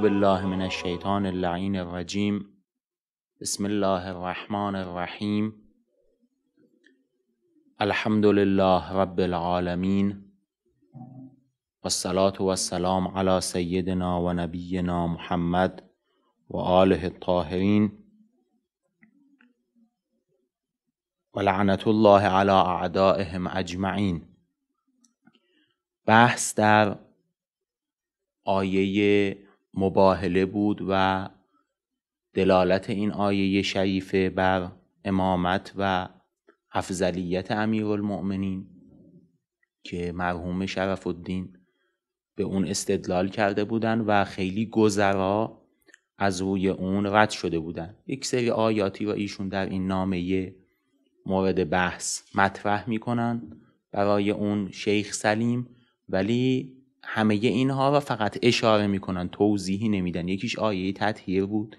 بالله من الشیطان اللعین الرجیم بسم الله الرحمن الرحیم الحمد لله رب العالمین والصلاة والسلام على سيدنا ونبينا محمد وآله الطاهرين ولعنة الله على أعدائهم أجمعين بحث در آیه مباهله بود و دلالت این آیه شریفه بر امامت و افضلیت المؤمنین که مرحوم شرف الدین به اون استدلال کرده بودن و خیلی گذرا از روی اون رد شده بودن یک سری آیاتی را ایشون در این نامه مورد بحث مطرح میکنن برای اون شیخ سلیم ولی همه اینها و فقط اشاره میکنن توضیحی نمیدن یکیش آیه تطهیر بود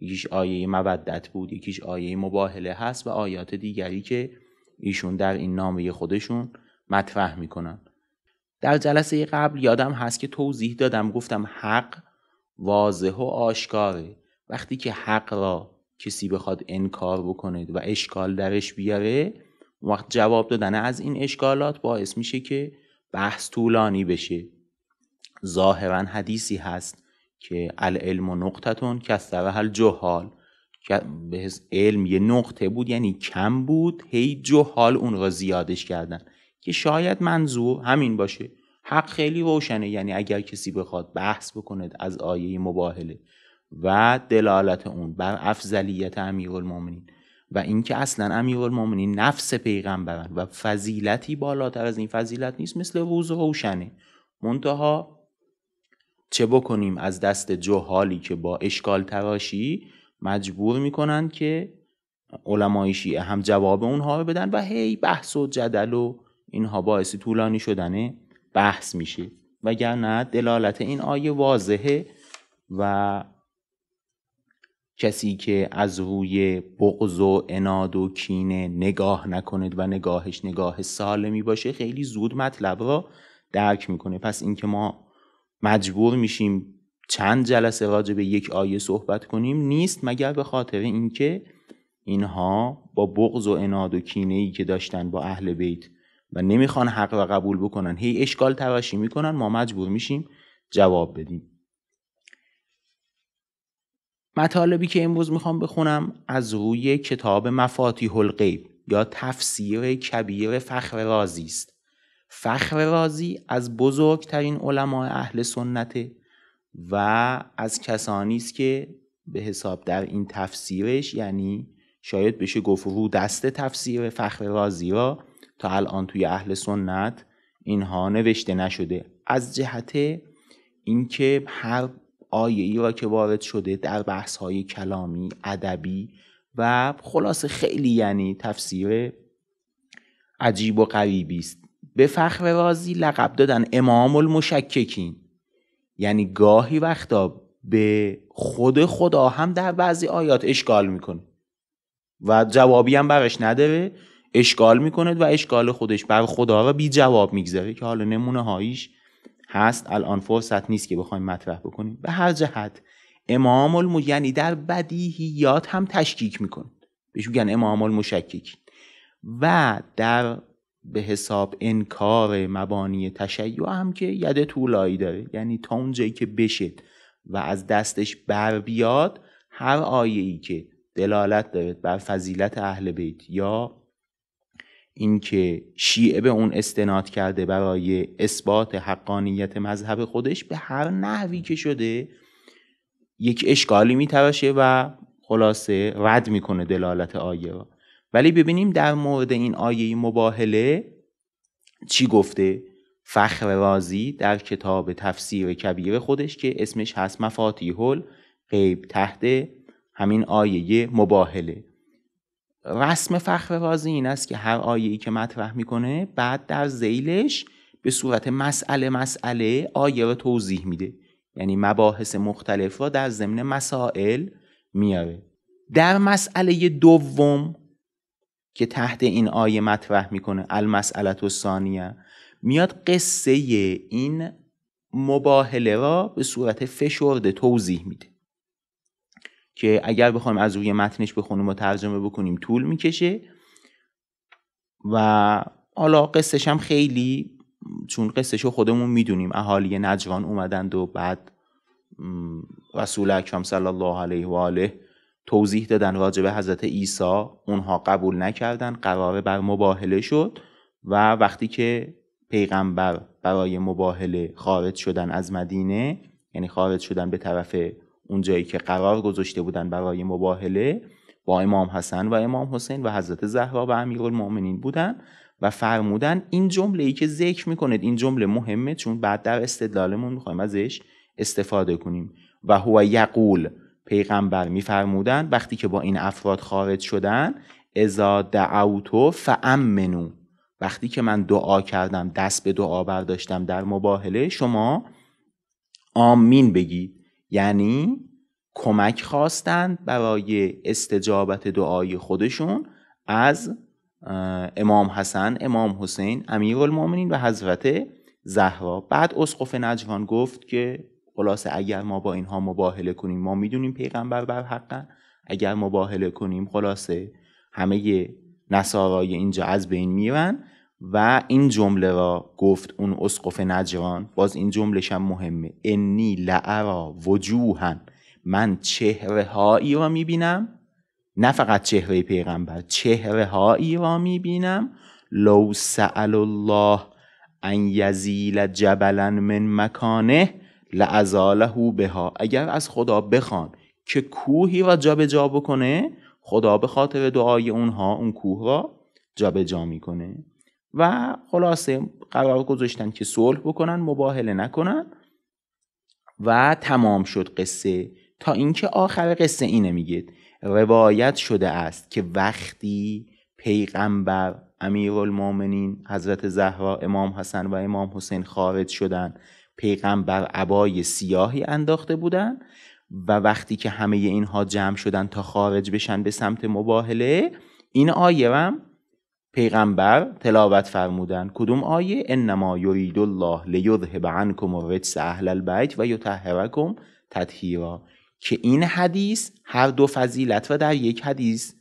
یکیش آیه مودت بود یکیش آیه مباهله هست و آیات دیگری که ایشون در این نامه خودشون مطرح میکنن در جلسه قبل یادم هست که توضیح دادم گفتم حق واضح و آشکاره وقتی که حق را کسی بخواد انکار بکنه و اشکال درش بیاره وقت جواب دادن از این اشکالات باعث میشه که بحث طولانی بشه ظاهرا حدیثی هست که العلم و نقطتون که از هل جهال به علم یه نقطه بود یعنی کم بود هی جهال اون را زیادش کردن که شاید منظور همین باشه حق خیلی روشنه یعنی اگر کسی بخواد بحث بکند از آیه مباهله و دلالت اون بر افضلیت امیرالمومنین و اینکه اصلا امیرالمومنین نفس پیغمبرن و فضیلتی بالاتر از این فضیلت نیست مثل روز روشنه منتها چه بکنیم از دست جهالی که با اشکال تراشی مجبور میکنن که علمای شیعه هم جواب اونها رو بدن و هی بحث و جدل و اینها باعث طولانی شدنه بحث میشه وگرنه دلالت این آیه واضحه و کسی که از روی بغض و اناد و کینه نگاه نکند و نگاهش نگاه سالمی باشه خیلی زود مطلب را درک میکنه پس اینکه ما مجبور میشیم چند جلسه راجع به یک آیه صحبت کنیم نیست مگر به خاطر اینکه اینها با بغض و اناد و کینه ای که داشتن با اهل بیت و نمیخوان حق را قبول بکنن هی اشکال تراشی میکنن ما مجبور میشیم جواب بدیم مطالبی که امروز میخوام بخونم از روی کتاب مفاتیح الغیب یا تفسیر کبیر فخر رازی است فخر رازی از بزرگترین علمای اهل سنته و از کسانی است که به حساب در این تفسیرش یعنی شاید بشه گفت رو دست تفسیر فخر رازی را تا الان توی اهل سنت اینها نوشته نشده از جهت اینکه هر آیه ای را که وارد شده در بحث های کلامی ادبی و خلاصه خیلی یعنی تفسیر عجیب و غریبی است به فخر رازی لقب دادن امام المشککین یعنی گاهی وقتا به خود خدا هم در بعضی آیات اشکال میکنه و جوابی هم برش نداره اشکال میکنه و اشکال خودش بر خدا را بی جواب میگذاره که حالا نمونه هاییش هست الان فرصت نیست که بخوایم مطرح بکنیم به هر جهت امام الم یعنی در بدیهیات هم تشکیک میکنه بهش میگن امام المشکک و در به حساب انکار مبانی تشیع هم که ید طولایی داره یعنی تا اونجایی که بشه و از دستش بر بیاد هر آیه ای که دلالت داره بر فضیلت اهل بیت یا اینکه شیعه به اون استناد کرده برای اثبات حقانیت مذهب خودش به هر نحوی که شده یک اشکالی میتراشه و خلاصه رد میکنه دلالت آیه را ولی ببینیم در مورد این آیه مباهله چی گفته فخر رازی در کتاب تفسیر کبیر خودش که اسمش هست مفاتیحل قیب تحت همین آیه مباهله رسم فخر رازی این است که هر آیه ای که مطرح میکنه بعد در زیلش به صورت مسئله مسئله آیه رو توضیح میده یعنی مباحث مختلف را در ضمن مسائل میاره در مسئله دوم که تحت این آیه مطرح میکنه المسئلت و ثانیه میاد قصه این مباهله را به صورت فشرده توضیح میده که اگر بخوایم از روی متنش بخونیم و ترجمه بکنیم طول میکشه و حالا قصهش هم خیلی چون قصهشو خودمون میدونیم اهالی نجوان اومدند و بعد رسول اکرم صلی الله علیه و آله توضیح دادن راجع به حضرت عیسی اونها قبول نکردن قرار بر مباهله شد و وقتی که پیغمبر برای مباهله خارج شدن از مدینه یعنی خارج شدن به طرف اون جایی که قرار گذاشته بودن برای مباهله با امام حسن و امام حسین و حضرت زهرا و امیرالمؤمنین بودن و فرمودن این جمله ای که ذکر میکنید این جمله مهمه چون بعد در استدلالمون میخوایم ازش استفاده کنیم و هو یقول پیغمبر میفرمودند وقتی که با این افراد خارج شدن ازا دعوتو فامنو وقتی که من دعا کردم دست به دعا برداشتم در مباهله شما آمین بگی یعنی کمک خواستند برای استجابت دعای خودشون از امام حسن، امام حسین، امیر و حضرت زهرا بعد اسقف نجوان گفت که خلاصه اگر ما با اینها مباهله کنیم ما میدونیم پیغمبر بر حقن اگر مباهله کنیم خلاصه همه نصارای اینجا از بین میرن و این جمله را گفت اون اسقف نجران باز این جملهش هم مهمه انی لعرا وجوهن من چهره هایی را میبینم نه فقط چهره پیغمبر چهره هایی را میبینم لو سأل الله ان یزیل جبلا من مکانه لعزاله بها اگر از خدا بخوان که کوهی را جابجا جا بکنه خدا به خاطر دعای اونها اون کوه را جابجا جا میکنه و خلاصه قرار گذاشتن که صلح بکنن مباهله نکنن و تمام شد قصه تا اینکه آخر قصه اینه میگید روایت شده است که وقتی پیغمبر امیر حضرت زهرا امام حسن و امام حسین خارج شدن پیغمبر عبای سیاهی انداخته بودن و وقتی که همه اینها جمع شدن تا خارج بشن به سمت مباهله این آیه هم پیغمبر تلاوت فرمودن کدوم آیه انما یرید الله لیذهب عنکم الرجس اهل البیت و یطهرکم تطهیرا که این حدیث هر دو فضیلت و در یک حدیث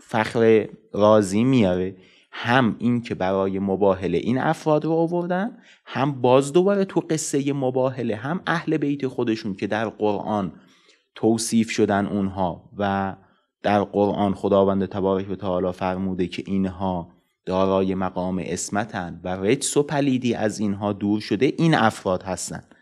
فخر رازی میاره هم این که برای مباهله این افراد رو آوردن هم باز دوباره تو قصه مباهله هم اهل بیت خودشون که در قرآن توصیف شدن اونها و در قرآن خداوند تبارک و تعالی فرموده که اینها دارای مقام اسمتن و رجس و پلیدی از اینها دور شده این افراد هستند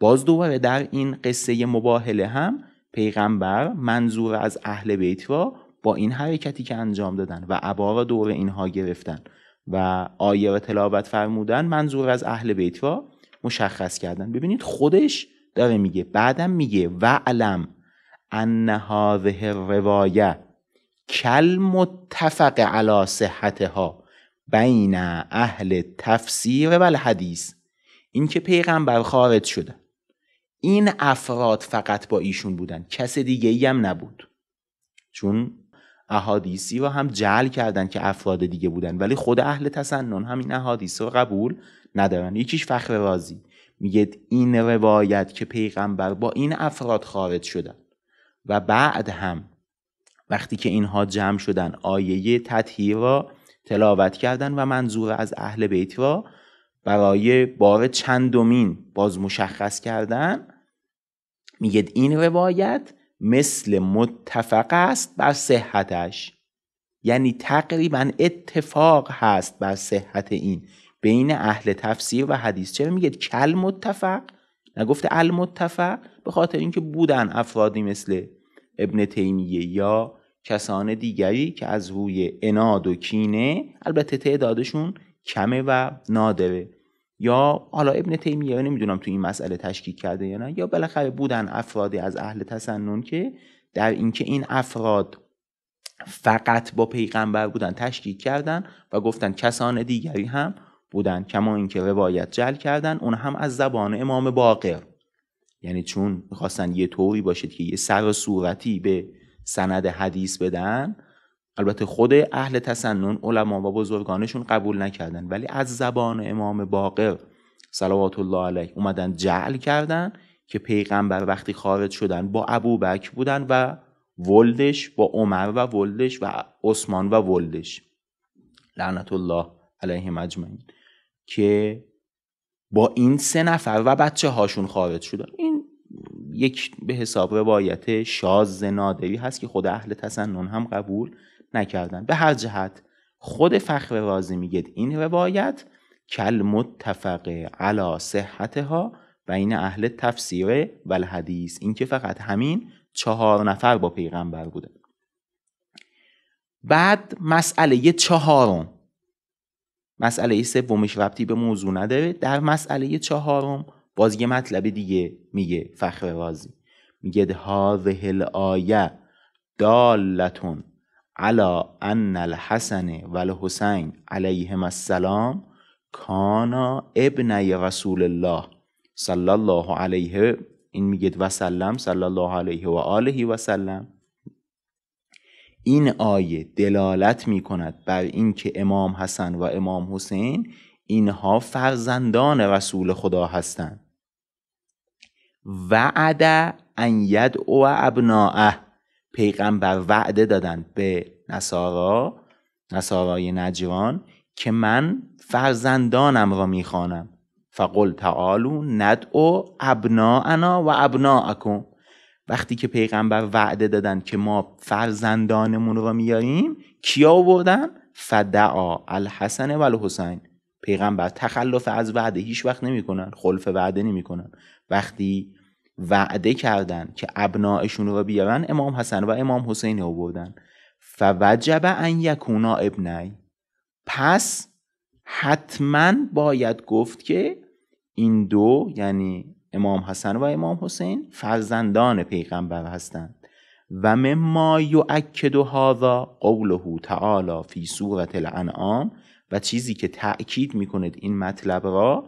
باز دوباره در این قصه مباهله هم پیغمبر منظور از اهل بیت را با این حرکتی که انجام دادن و عبا را دور اینها گرفتن و آیه و تلاوت فرمودن منظور از اهل بیت را مشخص کردن ببینید خودش داره میگه بعدم میگه و علم ان هذه روایه کل متفق علی صحتها بین اهل تفسیر و حدیث این که پیغمبر خارج شده این افراد فقط با ایشون بودن کس دیگه ای هم نبود چون احادیثی و هم جعل کردن که افراد دیگه بودن ولی خود اهل تسنن این احادیث رو قبول ندارن یکیش فخر رازی میگه این روایت که پیغمبر با این افراد خارج شدن و بعد هم وقتی که اینها جمع شدن آیه تطهیر را تلاوت کردن و منظور از اهل بیت را برای بار چندمین باز مشخص کردن میگید این روایت مثل متفق است بر صحتش یعنی تقریبا اتفاق هست بر صحت این بین اهل تفسیر و حدیث چرا میگه کل متفق نگفته المتفق به خاطر اینکه بودن افرادی مثل ابن تیمیه یا کسان دیگری که از روی اناد و کینه البته تعدادشون کمه و نادره یا حالا ابن تیمیه نمیدونم تو این مسئله تشکیک کرده یا نه یا بالاخره بودن افرادی از اهل تسنن که در اینکه این افراد فقط با پیغمبر بودن تشکیک کردن و گفتن کسان دیگری هم بودن کما اینکه روایت جل کردن اون هم از زبان امام باقر یعنی چون میخواستن یه طوری باشید که یه سر صورتی به سند حدیث بدن البته خود اهل تسنن علما و بزرگانشون قبول نکردن ولی از زبان امام باقر صلوات الله علیه اومدن جعل کردن که پیغمبر وقتی خارج شدن با ابو بک بودن و ولدش با عمر و ولدش و عثمان و ولدش لعنت الله علیه مجمعین که با این سه نفر و بچه هاشون خارج شدن این یک به حساب روایت شاز نادری هست که خود اهل تسنن هم قبول نکردن به هر جهت خود فخر رازی میگه این روایت کل متفق علا صحتها بین اهل تفسیر و الحدیث که فقط همین چهار نفر با پیغمبر بوده بعد مسئله چهارم مسئله سومش ربطی به موضوع نداره در مسئله چهارم باز یه مطلب دیگه میگه فخر رازی میگه هاذه آیه دالتون علا ان الحسن و الحسین علیهم السلام کانا ابن رسول الله صلی الله علیه این میگه و سلم صلی الله علیه و آله و سلم این آیه دلالت میکند کند بر اینکه امام حسن و امام حسین اینها فرزندان رسول خدا هستند وعد ان یدعو ابناءه پیغمبر وعده دادن به نصارا نصارای نجران که من فرزندانم را میخوانم فقل تعالو ندعو ابناعنا و ابناعکم وقتی که پیغمبر وعده دادن که ما فرزندانمون را میاریم کیا آوردن فدعا الحسن و الحسین پیغمبر تخلف از وعده هیچ وقت نمیکنن خلف وعده نمیکنن وقتی وعده کردند که ابناعشون رو بیارن امام حسن و امام حسین رو بردن فوجب ان یکونا ابنی پس حتما باید گفت که این دو یعنی امام حسن و امام حسین فرزندان پیغمبر هستند و مما یؤکد هذا قوله تعالی فی سوره الانعام و چیزی که تأکید میکند این مطلب را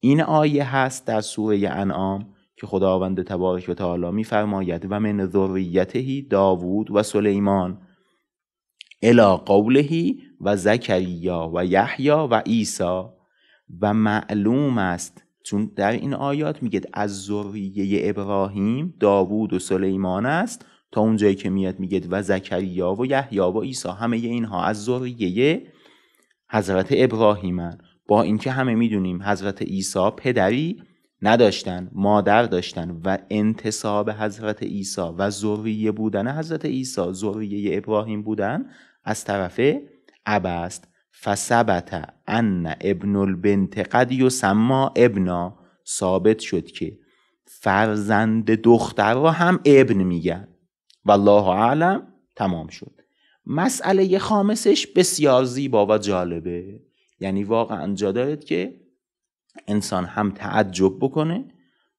این آیه هست در سوره انعام که خداوند تبارک و تعالی میفرماید و من ذریته داوود و سلیمان الا قولهی و زکریا و یحیی و عیسی و معلوم است چون در این آیات میگه از ذریه ابراهیم داوود و سلیمان است تا اونجایی که میاد میگه و زکریا و یحیی و عیسی همه اینها از ذریه حضرت ابراهیمن با اینکه همه میدونیم حضرت عیسی پدری نداشتن مادر داشتن و انتصاب حضرت عیسی و ذریه بودن حضرت عیسی ذریه ابراهیم بودن از طرف ابست فثبت ان ابن البنت قد یسما ابنا ثابت شد که فرزند دختر را هم ابن میگن الله اعلم تمام شد مسئله خامسش بسیار زیبا و جالبه یعنی واقعا جا دارد که انسان هم تعجب بکنه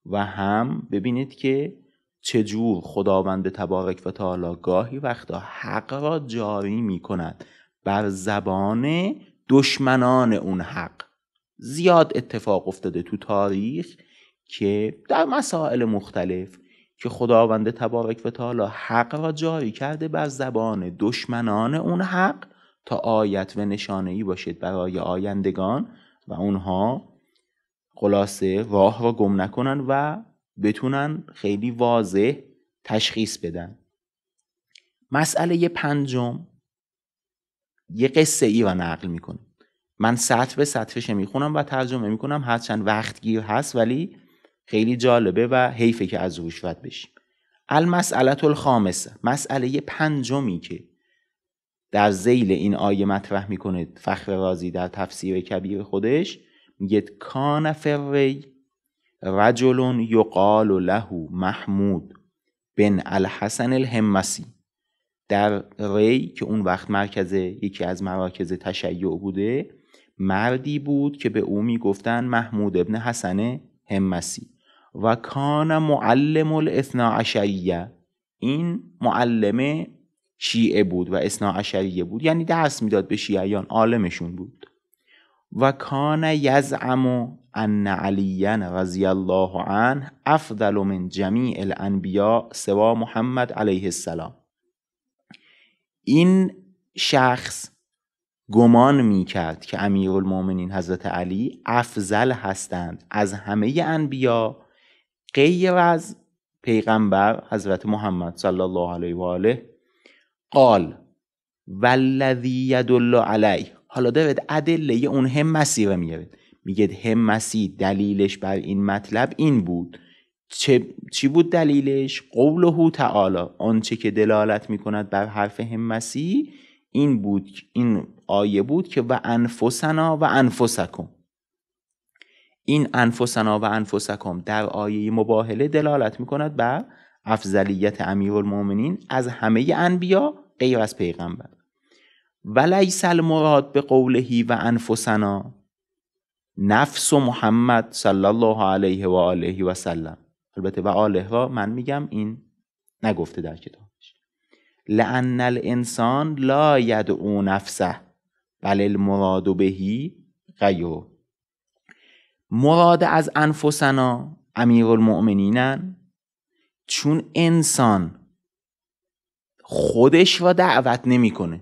و هم ببینید که چجور خداوند تبارک و تعالی گاهی وقتا حق را جاری می کند بر زبان دشمنان اون حق زیاد اتفاق افتاده تو تاریخ که در مسائل مختلف که خداوند تبارک و تعالی حق را جاری کرده بر زبان دشمنان اون حق تا آیت و نشانه ای باشید برای آیندگان و اونها خلاصه راه را گم نکنن و بتونن خیلی واضح تشخیص بدن مسئله پنجم یه قصه ای و نقل میکنه من سطر به سطرش میخونم و ترجمه میکنم هرچند وقت گیر هست ولی خیلی جالبه و حیفه که از رشوت بشیم المسئله الخامسه مسئله پنجمی که در زیل این آیه مطرح میکنه فخر رازی در تفسیر کبیر خودش میگه کان فی رجل یقال له محمود بن الحسن الهمسی در ری که اون وقت مرکز یکی از مراکز تشیع بوده مردی بود که به او میگفتن محمود ابن حسن همسی و کان معلم الاثنا عشریه این معلم شیعه بود و اثنا عشریه بود یعنی درس میداد به شیعیان عالمشون بود و کان یزعم ان علیا رضی الله عنه افضل من جمیع الانبیا سوا محمد علیه السلام این شخص گمان می کرد که امیر المومنین حضرت علی افضل هستند از همه انبیا غیر از پیغمبر حضرت محمد صلی الله علیه و آله قال والذی یدل علیه حالا دارد ادله اون هم مسیح رو میارید میگه هم مسیح دلیلش بر این مطلب این بود چه، چی بود دلیلش قوله تعالی آنچه که دلالت میکند بر حرف هم مسیح این بود این آیه بود که و انفسنا و انفسکم این انفسنا و انفسکم در آیه مباهله دلالت میکند بر افضلیت امیرالمؤمنین از همه انبیا غیر از پیغمبر ولیس المراد به قولهی و انفسنا نفس و محمد صلی الله علیه و آله و سلم البته و آله را من میگم این نگفته در کتابش لان الانسان لا یدعو نفسه بل المراد بهی غیره مراد از انفسنا امیر المؤمنینن چون انسان خودش را دعوت نمیکنه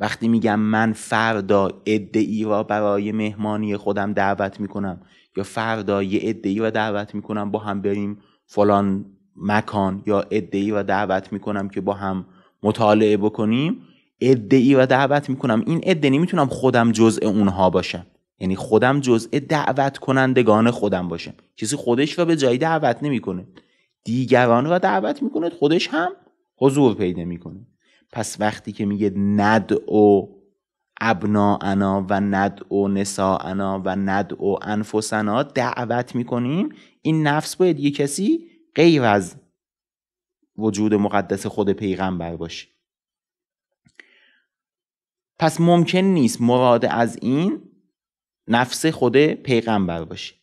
وقتی میگم من فردا ای را برای مهمانی خودم دعوت میکنم یا فردا یه ای را دعوت میکنم با هم بریم فلان مکان یا ای را دعوت میکنم که با هم مطالعه بکنیم ای را دعوت میکنم این عده نمیتونم خودم جزء اونها باشم یعنی خودم جزء دعوت کنندگان خودم باشم کسی خودش را به جایی دعوت نمیکنه دیگران را دعوت میکنه خودش هم حضور پیدا میکنه پس وقتی که میگه ابنا ابناعنا و ند و انا و ند و انفسنا دعوت میکنیم این نفس باید یه کسی غیر از وجود مقدس خود پیغمبر باشه پس ممکن نیست مراد از این نفس خود پیغمبر باشه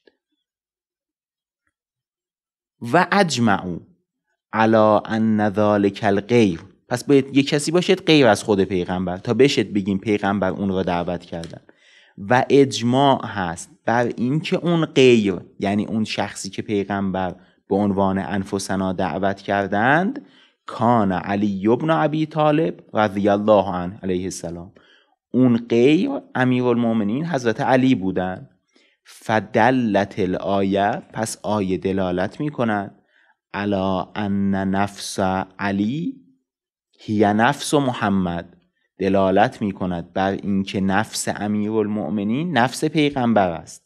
و اجمعو علا ان ذالک الغیر پس باید یه کسی باشد غیر از خود پیغمبر تا بشد بگیم پیغمبر اون را دعوت کردن و اجماع هست بر اینکه اون غیر یعنی اون شخصی که پیغمبر به عنوان انفسنا دعوت کردند کان علی ابن عبی طالب رضی الله عنه علیه السلام اون غیر امیرالمؤمنین حضرت علی بودن فدلت الآیه پس آیه دلالت کند علا ان نفس علی هی نفس محمد دلالت می کند بر اینکه نفس المؤمنین نفس پیغمبر است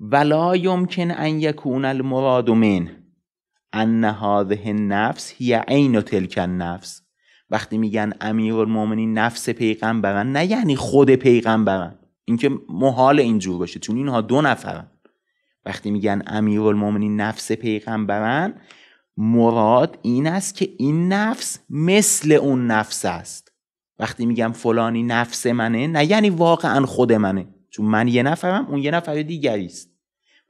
ولا یمکن ان یکون المراد من ان هذه النفس هی عین تلک النفس وقتی میگن المؤمنین نفس پیغمبرن نه یعنی خود پیغمبرن اینکه محال اینجور باشه چون اینها دو نفرن وقتی میگن المؤمنین نفس پیغمبرن مراد این است که این نفس مثل اون نفس است وقتی میگم فلانی نفس منه نه یعنی واقعا خود منه چون من یه نفرم اون یه نفر دیگری است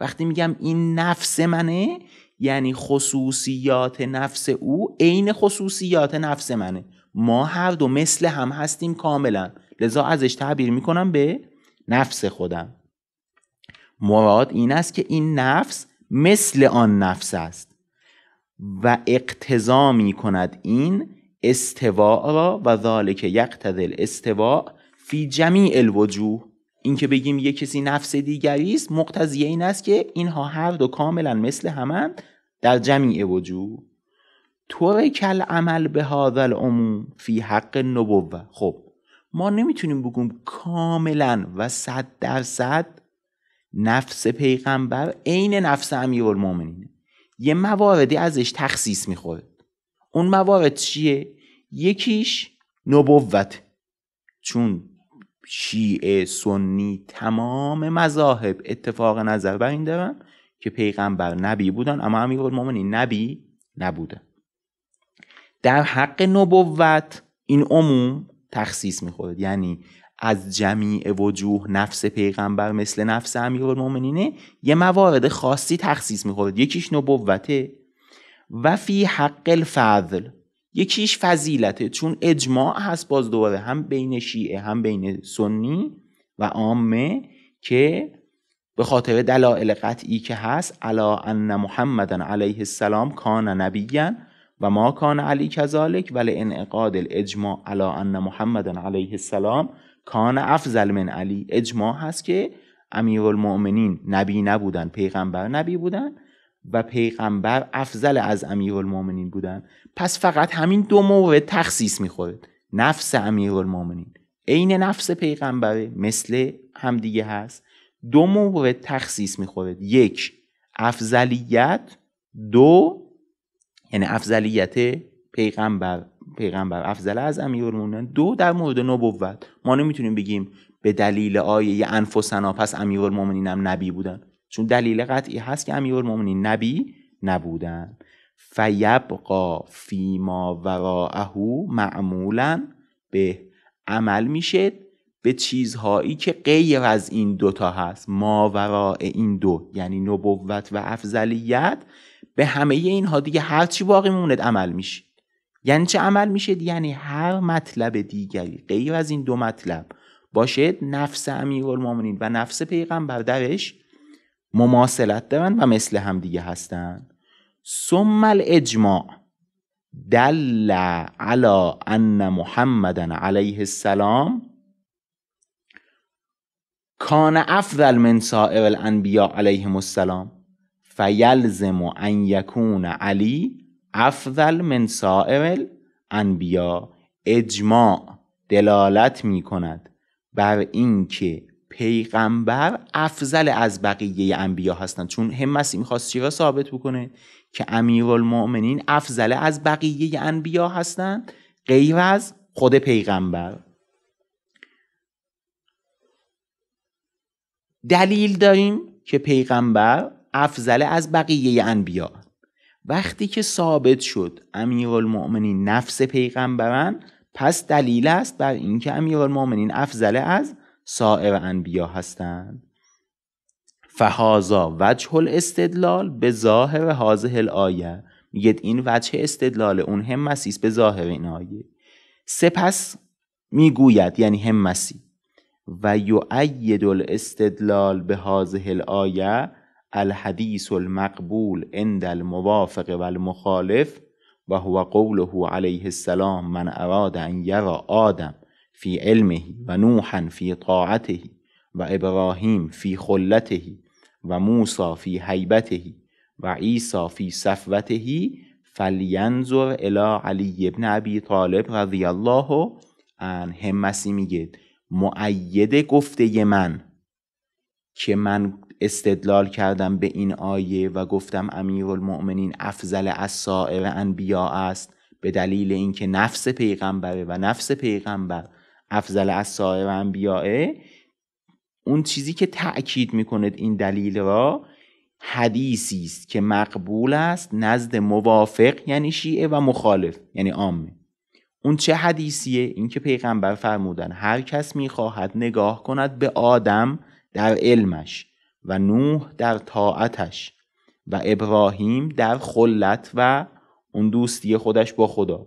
وقتی میگم این نفس منه یعنی خصوصیات نفس او عین خصوصیات نفس منه ما هر دو مثل هم هستیم کاملا لذا ازش تعبیر میکنم به نفس خودم مراد این است که این نفس مثل آن نفس است و اقتضا می کند این استواع را و ذالک یقتضی الاستواع فی جمیع الوجوه اینکه بگیم یه کسی نفس دیگری است مقتضی این است که اینها هر دو کاملا مثل همند در جمیع وجوه طور کل عمل به هذا العموم فی حق نبوه خب ما نمیتونیم بگیم کاملا و صد درصد نفس پیغمبر عین نفس امیرالمؤمنینه یه مواردی ازش تخصیص میخوره اون موارد چیه یکیش نبوت چون شیعه سنی تمام مذاهب اتفاق نظر بر این دارن که پیغمبر نبی بودن اما مومنی نبی نبوده در حق نبوت این عموم تخصیص میخورد یعنی از جمیع وجوه نفس پیغمبر مثل نفس امیرالمؤمنینه یه موارد خاصی تخصیص میخورد یکیش نبوته و فی حق الفضل یکیش فضیلته چون اجماع هست باز دوباره هم بین شیعه هم بین سنی و عامه که به خاطر دلائل قطعی که هست علا ان محمدن علیه السلام کان نبیا و ما کان علی کذالک ولی انعقاد الاجماع علا ان محمدن علیه السلام کان افضل من علی اجماع هست که المؤمنین نبی نبودن پیغمبر نبی بودن و پیغمبر افضل از المؤمنین بودن پس فقط همین دو مورد تخصیص میخورد نفس المؤمنین این نفس پیغمبره مثل همدیگه هست دو مورد تخصیص میخورد یک افضلیت دو یعنی افضلیت پیغمبر پیغمبر افضل از امیرالمومنین دو در مورد نبوت ما نمیتونیم بگیم به دلیل آیه انفسنا پس امیرالمومنین هم نبی بودن چون دلیل قطعی هست که امیرالمومنین نبی نبودن فیبقا فیما وراءه معمولا به عمل میشه به چیزهایی که غیر از این دوتا هست ما وراء این دو یعنی نبوت و افضلیت به همه اینها دیگه هرچی باقی موند عمل میشه یعنی چه عمل میشه یعنی هر مطلب دیگری غیر از این دو مطلب باشد نفس امیرالمومنین و نفس پیغمبر درش مماثلت دارن و مثل هم دیگه هستن ثم الاجماع دل علا ان محمدا علیه السلام کان افضل من سائر الانبیاء علیهم السلام فیلزم ان یکون علی افضل من سائر انبیا اجماع دلالت می کند بر اینکه پیغمبر افضل از بقیه انبیا هستند چون همسی میخواست چی را ثابت بکنه که امیرالمؤمنین افضل از بقیه انبیا هستند غیر از خود پیغمبر دلیل داریم که پیغمبر افضل از بقیه انبیا وقتی که ثابت شد المؤمنین نفس پیغمبرن پس دلیل است بر اینکه المؤمنین افضل از سایر انبیا هستند فهازا وجه الاستدلال به ظاهر حاضه الآیه میگید این وجه استدلال اون هم به ظاهر این آیه سپس میگوید یعنی هم مسی و یعید الاستدلال به حاضه الآیه الحدیث المقبول عند الموافق و المخالف و هو قوله عليه السلام من اراد ان یرا آدم فی علمه و نوحا فی طاعته و ابراهیم فی خلته و موسی فی حیبته و عیسی فی صفوته فلینظر الی علی ابن ابی طالب رضی الله عنه همسی میگه معید گفته من که من استدلال کردم به این آیه و گفتم امیر المؤمنین افضل از سائر انبیا است به دلیل اینکه نفس پیغمبره و نفس پیغمبر افضل از سائر انبیاء اون چیزی که تأکید میکند این دلیل را حدیثی است که مقبول است نزد موافق یعنی شیعه و مخالف یعنی عامه اون چه حدیثیه اینکه پیغمبر فرمودن هر کس میخواهد نگاه کند به آدم در علمش و نوح در طاعتش و ابراهیم در خلت و اون دوستی خودش با خدا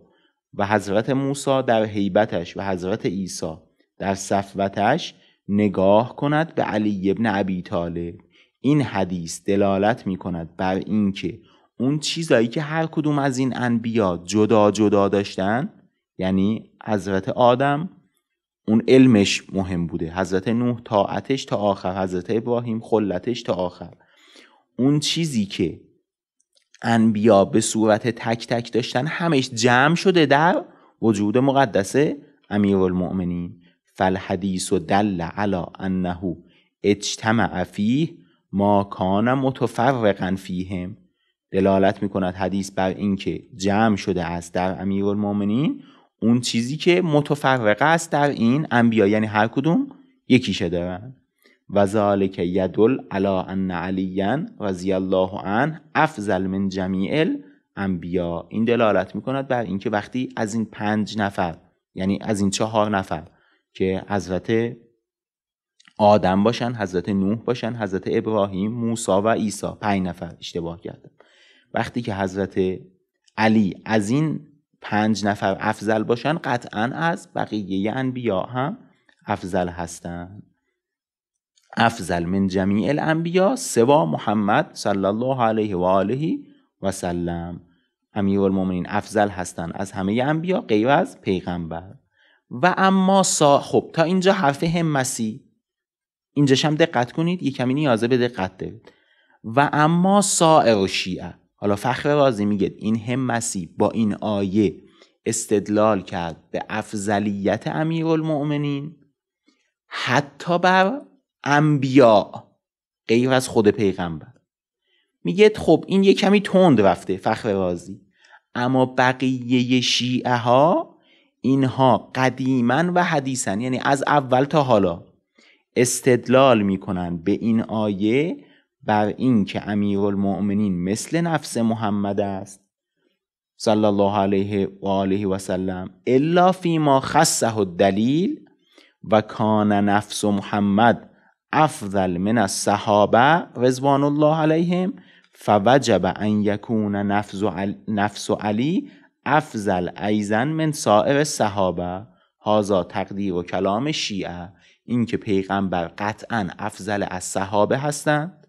و حضرت موسی در حیبتش و حضرت عیسی در صفوتش نگاه کند به علی ابن ابی طالب این حدیث دلالت می کند بر اینکه اون چیزایی که هر کدوم از این انبیا جدا جدا داشتن یعنی حضرت آدم اون علمش مهم بوده حضرت نوح طاعتش تا آخر حضرت ابراهیم خلتش تا آخر اون چیزی که انبیا به صورت تک تک داشتن همش جمع شده در وجود مقدس المؤمنین فالحدیث و دل علی انه اجتمع فیه ما کان متفرقا فیهم دلالت میکند حدیث بر اینکه جمع شده است در المؤمنین اون چیزی که متفرقه است در این انبیا یعنی هر کدوم یکیشه دارن و ذالک یدل علا ان علیا رضی الله عنه افضل من جمیع الانبیا این دلالت میکند بر اینکه وقتی از این پنج نفر یعنی از این چهار نفر که حضرت آدم باشن حضرت نوح باشن حضرت ابراهیم موسی و عیسی پنج نفر اشتباه کردن وقتی که حضرت علی از این پنج نفر افضل باشن قطعا از بقیه انبیا هم افضل هستند افضل من جمیع الانبیا سوا محمد صلی الله علیه و آله و سلم المومنین افضل هستند از همه انبیا غیر از پیغمبر و اما سا خب تا اینجا حرف همسی اینجاشم دقت کنید یکمی نیازه به دقت دارید و اما سائر و شیعه حالا فخر رازی میگه این همسی با این آیه استدلال کرد به افضلیت امیرالمؤمنین حتی بر انبیا غیر از خود پیغمبر میگه خب این یه کمی تند رفته فخر رازی اما بقیه شیعه ها اینها قدیما و حدیثن یعنی از اول تا حالا استدلال میکنن به این آیه بر اینکه امیرالمؤمنین مثل نفس محمد است صلی الله علیه و آله و سلم الا ما خصه الدلیل و کان نفس محمد افضل من الصحابه رضوان الله علیهم فوجب ان یکون نفس, علی افضل ایضا من سایر صحابه هازا تقدیر و کلام شیعه اینکه پیغمبر قطعا افضل از صحابه هستند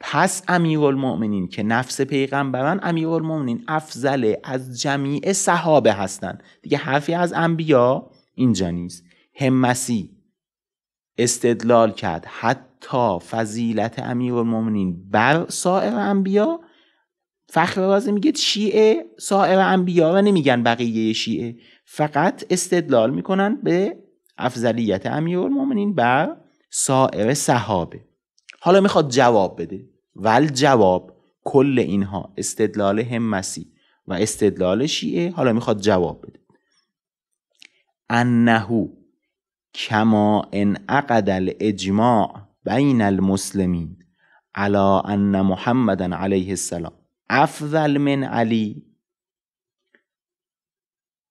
پس امیرالمؤمنین که نفس پیغمبران امیرالمؤمنین افضله از جمیع صحابه هستند دیگه حرفی از انبیا اینجا نیست همسی استدلال کرد حتی فضیلت امیرالمؤمنین بر سایر انبیا فخر رازه میگه شیعه سایر انبیا و نمیگن بقیه شیعه فقط استدلال میکنن به افضلیت امیرالمؤمنین بر سایر صحابه حالا میخواد جواب بده ول جواب کل اینها استدلال همسی و استدلال شیعه حالا میخواد جواب بده انه کما انعقد الاجماع بین المسلمین علی ان محمدا علیه السلام افضل من علی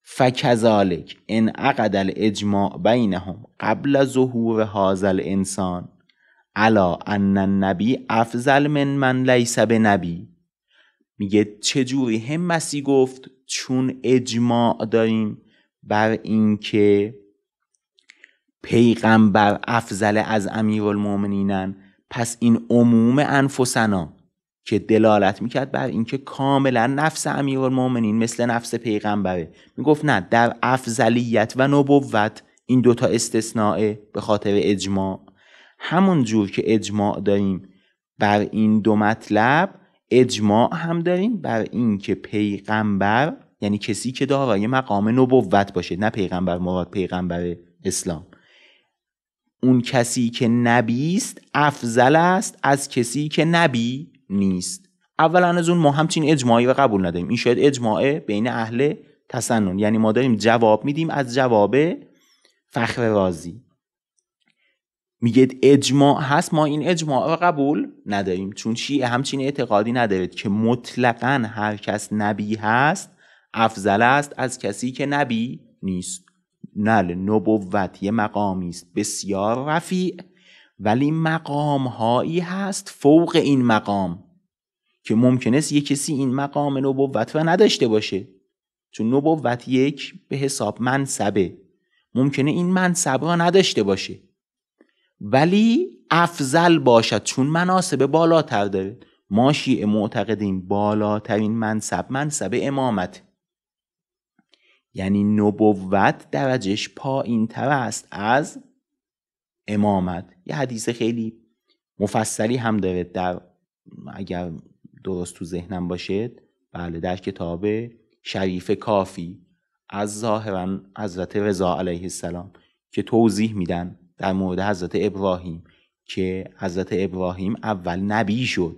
فکذالک انعقد الاجماع بینهم قبل ظهور هذا الانسان علا ان نبی افضل من من لیس به نبی میگه چجوری هم مسی گفت چون اجماع داریم بر اینکه پیغمبر افضل از المومنینن پس این عموم انفسنا که دلالت میکرد بر اینکه کاملا نفس امیرالمؤمنین مثل نفس پیغمبره میگفت نه در افضلیت و نبوت این دوتا استثناء به خاطر اجماع همون جور که اجماع داریم بر این دو مطلب اجماع هم داریم بر اینکه پیغمبر یعنی کسی که دارای مقام نبوت باشه نه پیغمبر مراد پیغمبر اسلام اون کسی که نبی است افضل است از کسی که نبی نیست اولا از اون ما همچین اجماعی رو قبول نداریم این شاید اجماع بین اهل تسنن یعنی ما داریم جواب میدیم از جواب فخر رازی میگید اجماع هست ما این اجماع را قبول نداریم چون شیعه همچین اعتقادی ندارید که مطلقا هر کس نبی هست افضل است از کسی که نبی نیست نل نبوت یه مقامی است بسیار رفیع ولی مقام هایی هست فوق این مقام که ممکن است یه کسی این مقام نبوت رو نداشته باشه چون نبوت یک به حساب منصبه ممکنه این منصب را نداشته باشه ولی افضل باشد چون مناسب بالاتر داره ما شیعه معتقدیم بالاترین منصب منصب امامت یعنی نبوت درجهش پایین تر است از امامت یه حدیث خیلی مفصلی هم داره در اگر درست تو ذهنم باشد بله در کتاب شریف کافی از ظاهرا حضرت رضا علیه السلام که توضیح میدن در مورد حضرت ابراهیم که حضرت ابراهیم اول نبی شد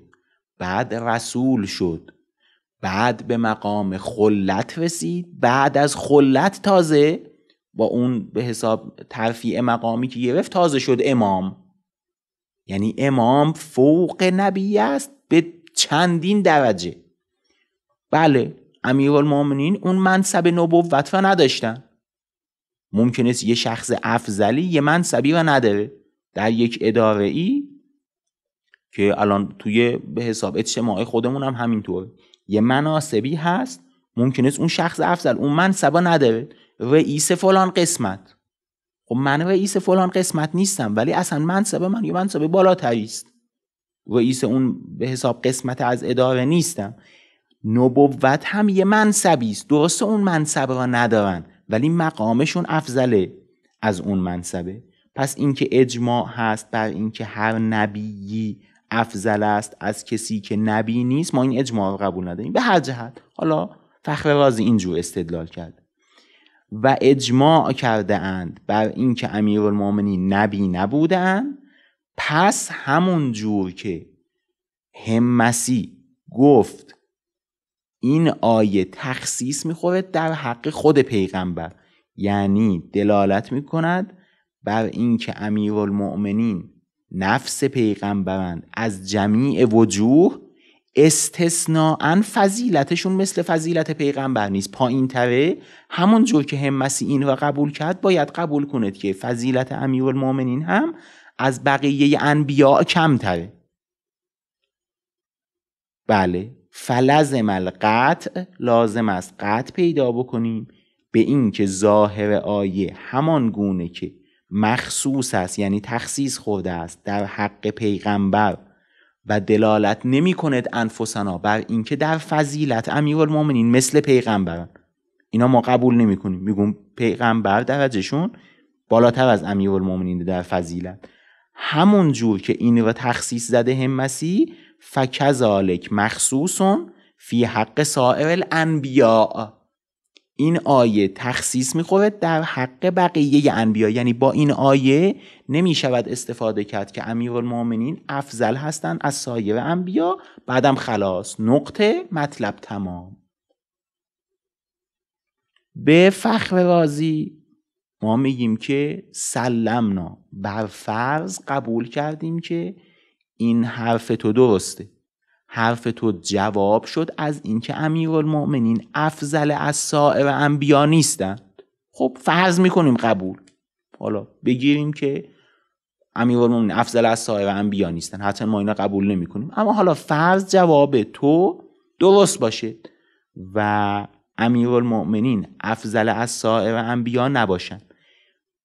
بعد رسول شد بعد به مقام خلت رسید بعد از خلت تازه با اون به حساب ترفیع مقامی که گرفت تازه شد امام یعنی امام فوق نبی است به چندین درجه بله امیرالمؤمنین اون منصب نبوت و نداشتن است یه شخص افضلی یه منصبی و نداره در یک اداره ای که الان توی به حساب اجتماعی خودمون هم همینطور یه مناسبی هست است اون شخص افضل اون منصبا نداره رئیس فلان قسمت خب من رئیس فلان قسمت نیستم ولی اصلا منصب من یه منصب بالاتری است رئیس اون به حساب قسمت از اداره نیستم نبوت هم یه منصبی است درسته اون منصب را ندارن ولی مقامشون افضله از اون منصبه پس اینکه اجماع هست بر اینکه هر نبیی افضل است از کسی که نبی نیست ما این اجماع رو قبول نداریم به هر جهت حالا فخر رازی اینجور استدلال کرد و اجماع کرده اند بر اینکه امیرالمؤمنین نبی نبودند پس همون جور که همسی گفت این آیه تخصیص میخوره در حق خود پیغمبر یعنی دلالت میکند بر اینکه امیرالمؤمنین نفس پیغمبرند از جمیع وجوه استثناعا فضیلتشون مثل فضیلت پیغمبر نیست پایین تره همون جور که همسی این را قبول کرد باید قبول کند که فضیلت امیرالمؤمنین هم از بقیه انبیاء کمتره بله فلزم القطع لازم است قطع پیدا بکنیم به اینکه ظاهر آیه همان گونه که مخصوص است یعنی تخصیص خورده است در حق پیغمبر و دلالت نمی کند انفسنا بر اینکه در فضیلت المومنین مثل پیغمبر اینا ما قبول نمی کنیم میگم پیغمبر درجهشون بالاتر از المومنین در فضیلت همون جور که این را تخصیص زده هم مسیح فکذالک مخصوصون فی حق سائر الانبیاء این آیه تخصیص میخوره در حق بقیه انبیا یعنی با این آیه نمیشود استفاده کرد که امیرالمؤمنین افضل هستند از سایر انبیا بعدم خلاص نقطه مطلب تمام به فخر رازی ما میگیم که سلمنا بر فرض قبول کردیم که این حرف تو درسته حرف تو جواب شد از اینکه امیرالمؤمنین افضل از سایر انبیا نیستند خب فرض میکنیم قبول حالا بگیریم که امیرالمؤمنین افضل از سایر انبیا نیستن حتی ما اینا قبول نمیکنیم اما حالا فرض جواب تو درست باشه و امیرالمؤمنین افضل از سایر انبیا نباشن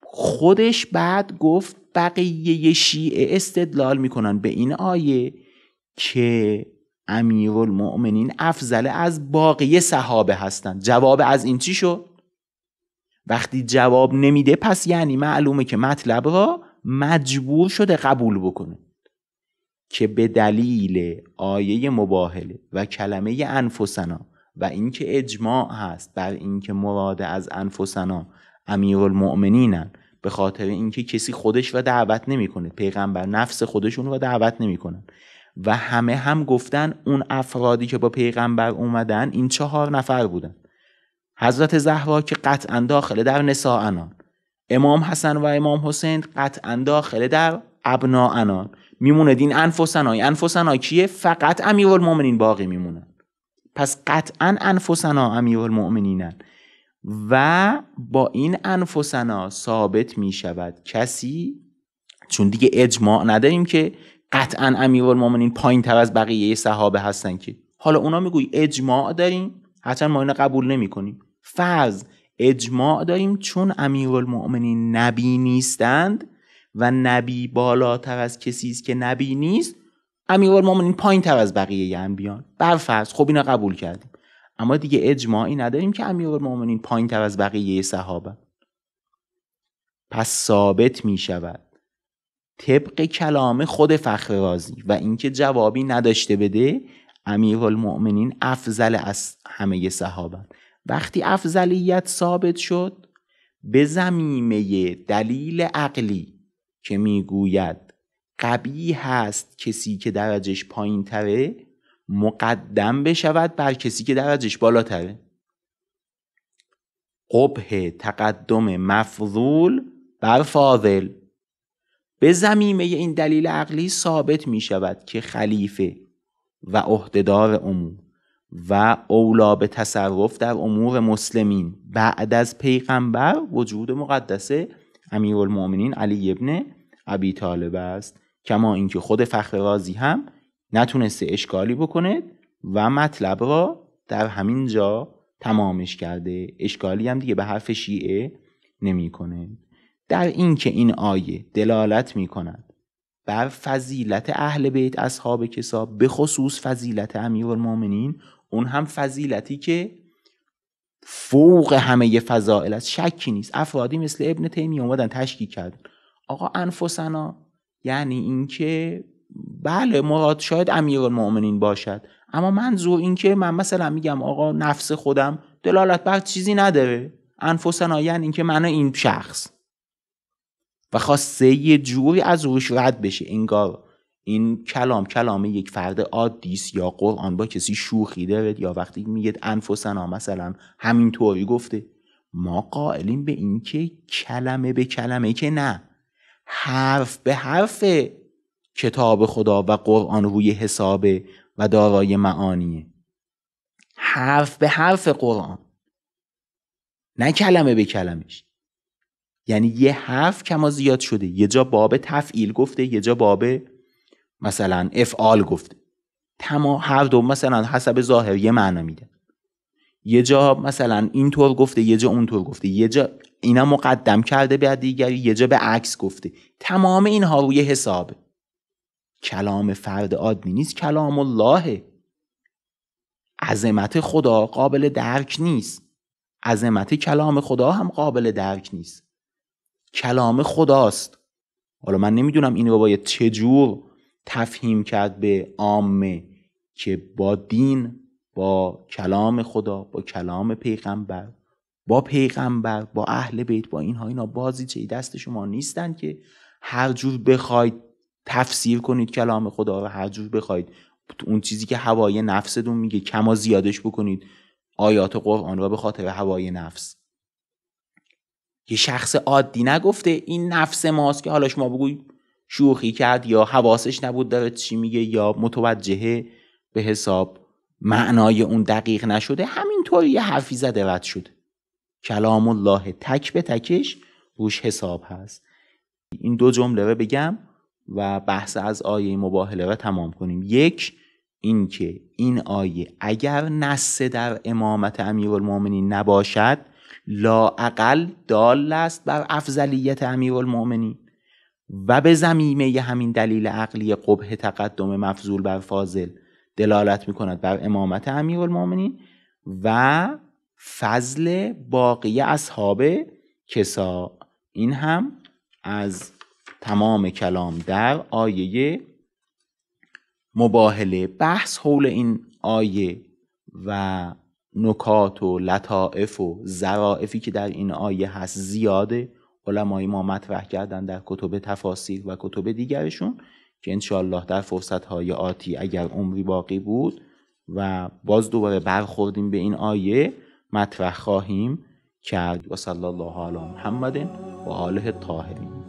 خودش بعد گفت بقیه شیعه استدلال میکنن به این آیه که امیر المؤمنین افضل از باقی صحابه هستند جواب از این چی شد وقتی جواب نمیده پس یعنی معلومه که مطلب را مجبور شده قبول بکنه که به دلیل آیه مباهله و کلمه انفسنا و اینکه اجماع هست بر اینکه مراد از انفسنا امیرالمؤمنینند به خاطر اینکه کسی خودش و دعوت نمیکنه پیغمبر نفس خودشون رو دعوت نمیکنن و همه هم گفتن اون افرادی که با پیغمبر اومدن این چهار نفر بودن حضرت زهرا که قطعا داخله در نساء انان امام حسن و امام حسین قطعا داخله در ابنا انان میمونه دین انفسنای انفسنا کیه فقط امیرالمومنین باقی میمونن پس قطعا انفسنا امیرالمومنینن و با این انفسنا ثابت می شود کسی چون دیگه اجماع نداریم که قطعا امیرالمومنین پایین تر از بقیه صحابه هستن که حالا اونا میگوی اجماع داریم حتی ما اینو قبول نمی کنیم فرض اجماع داریم چون امیرالمؤمنین نبی نیستند و نبی بالاتر از کسی است که نبی نیست امیرالمؤمنین پایین تر از بقیه انبیان بر فرض خب اینو قبول کردیم اما دیگه اجماعی نداریم که مؤمنین پایین تر از بقیه صحابه پس ثابت می شود طبق کلام خود فخر رازی و اینکه جوابی نداشته بده امیرالمؤمنین افضل از همه صحابه وقتی افضلیت ثابت شد به زمیمه دلیل عقلی که میگوید قبیه هست کسی که درجش پایین تره مقدم بشود بر کسی که درجش بالاتره قبه تقدم مفضول بر فاضل به زمیمه این دلیل عقلی ثابت می شود که خلیفه و عهدهدار امور و اولا به تصرف در امور مسلمین بعد از پیغمبر وجود مقدس امیرالمؤمنین علی ابن ابی طالب است کما اینکه خود فخر رازی هم نتونسته اشکالی بکنه و مطلب را در همین جا تمامش کرده اشکالی هم دیگه به حرف شیعه نمیکنه در اینکه این آیه دلالت می کند بر فضیلت اهل بیت اصحاب کساب به خصوص فضیلت امیرالمومنین اون هم فضیلتی که فوق همه فضائل است شکی نیست افرادی مثل ابن تیمیه اومدن تشکی کردن آقا انفسنا یعنی اینکه بله مراد شاید امیرالمؤمنین باشد اما منظور این که من مثلا میگم آقا نفس خودم دلالت بر چیزی نداره انفسنا این اینکه من این شخص و خواسته یه جوری از روش رد بشه انگار این کلام کلام یک فرد عادی یا قرآن با کسی شوخی داره یا وقتی میگید انفسنا مثلا همینطوری گفته ما قائلیم به اینکه کلمه به کلمه که نه حرف به حرفه کتاب خدا و قرآن روی حسابه و دارای معانیه حرف به حرف قرآن نه کلمه به کلمش یعنی یه حرف کما زیاد شده یه جا باب تفعیل گفته یه جا باب مثلا افعال گفته تمام هر دو مثلا حسب ظاهر یه معنا میده یه جا مثلا اینطور گفته یه جا اونطور گفته یه جا اینا مقدم کرده به دیگری یه جا به عکس گفته تمام اینها روی حسابه کلام فرد عادی نیست کلام الله عظمت خدا قابل درک نیست عظمت کلام خدا هم قابل درک نیست کلام خداست حالا من نمیدونم رو باید جور تفهیم کرد به عامه که با دین با کلام خدا با کلام پیغمبر با پیغمبر با اهل بیت با اینها اینا بازی چه دست شما نیستن که هر جور بخواید تفسیر کنید کلام خدا رو هر جور بخواید اون چیزی که هوای نفستون میگه کما زیادش بکنید آیات قرآن را به خاطر هوای نفس یه شخص عادی نگفته این نفس ماست که حالا شما بگوید شوخی کرد یا حواسش نبود داره چی میگه یا متوجهه به حساب معنای اون دقیق نشده همینطور یه حرفی زده رد شد کلام الله تک به تکش روش حساب هست این دو جمله رو بگم و بحث از آیه مباهله را تمام کنیم یک اینکه این آیه اگر نصه در امامت امیرالمؤمنین نباشد اقل دال است بر افضلیت امیرالمؤمنین و به زمیمه همین دلیل عقلی قبه تقدم مفضول بر فاضل دلالت می کند بر امامت امیرالمؤمنین و فضل باقی اصحاب کسا این هم از تمام کلام در آیه مباهله بحث حول این آیه و نکات و لطائف و ظرافی که در این آیه هست زیاده علمای ما مطرح کردن در کتب تفاسیر و کتب دیگرشون که انشاءالله در فرصتهای آتی اگر عمری باقی بود و باز دوباره برخوردیم به این آیه مطرح خواهیم کرد و صلی الله علی محمد و آله طاهرین